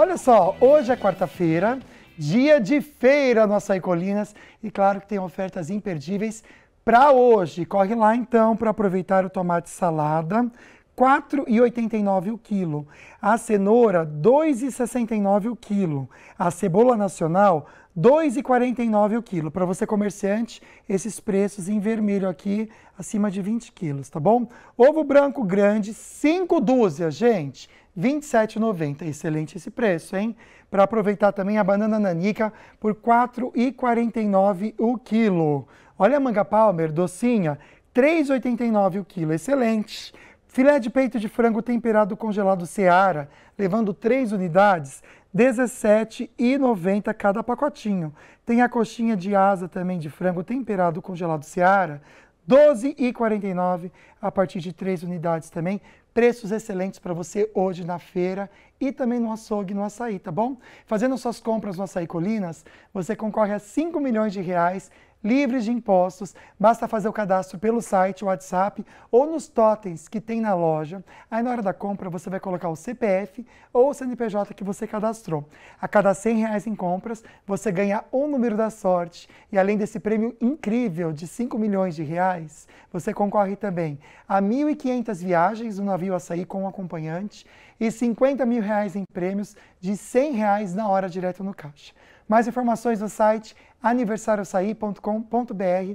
Olha só, hoje é quarta-feira, dia de feira no Açaí Colinas e claro que tem ofertas imperdíveis para hoje. Corre lá então para aproveitar o tomate salada, R$ 4,89 o quilo. A cenoura, R$ 2,69 o quilo. A cebola nacional, R$ 2,49 o quilo. Para você comerciante, esses preços em vermelho aqui, acima de 20 quilos, tá bom? Ovo branco grande, 5 dúzias, gente, 27,90. Excelente esse preço, hein? Para aproveitar também a banana nanica por R$ 4,49 o quilo. Olha a manga palmer, docinha, 3,89 o quilo. Excelente. Filé de peito de frango temperado congelado Seara, levando 3 unidades, R$ 17,90 cada pacotinho. Tem a coxinha de asa também de frango temperado congelado Seara, 12,49 a partir de três unidades também. Preços excelentes para você hoje na feira e também no açougue, no açaí, tá bom? Fazendo suas compras no Açaí Colinas, você concorre a 5 milhões de reais livres de impostos. Basta fazer o cadastro pelo site, WhatsApp ou nos totens que tem na loja. Aí na hora da compra você vai colocar o CPF ou o CNPJ que você cadastrou. A cada 100 reais em compras você ganha um número da sorte e além desse prêmio incrível de 5 milhões de reais, você concorre também a 1.500 viagens no navio açaí com um acompanhante e 50 mil reais em prêmios de 100 reais na hora direto no caixa. Mais informações no site aniversariosaí.com.br